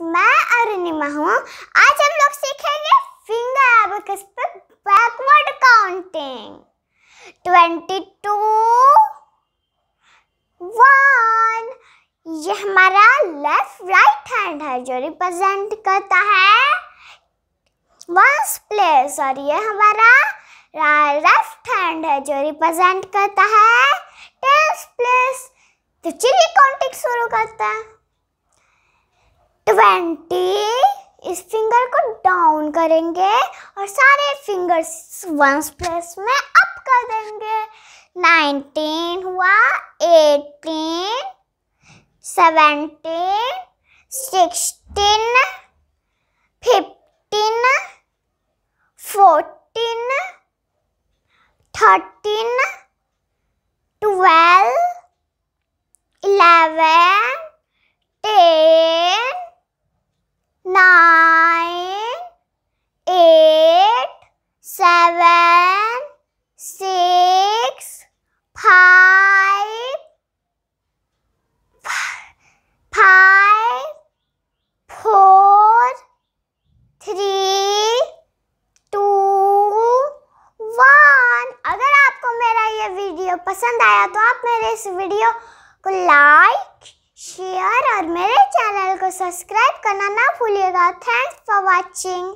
मैं अरुणिमा हूँ आज हम लोग सीखेंगे फिंगर एबेकस पे backward counting twenty to one ये हमारा लेफ्ट राइट हैंड है जो रिप्रेजेंट करता है वंस प्लेस और ये हमारा लेफ्ट हैंड है जो रिप्रेजेंट करता है टेंस प्लेस तो चलिए काउंटिंग शुरू करते हैं ट्वेंटी इस फिंगर को डाउन करेंगे और सारे फिंगर्स वंस प्लेस में अप कर देंगे नाइनटीन हुआ eighteen seventeen sixteen fifteen fourteen thirteen twelve seven, six, five, five, four, three, two, one. अगर आपको मेरा ये वीडियो पसंद आया तो आप मेरे इस वीडियो को लाइक शेयर और मेरे चैनल को सब्सक्राइब करना ना भूलिएगा थैंक्स फॉर वाचिंग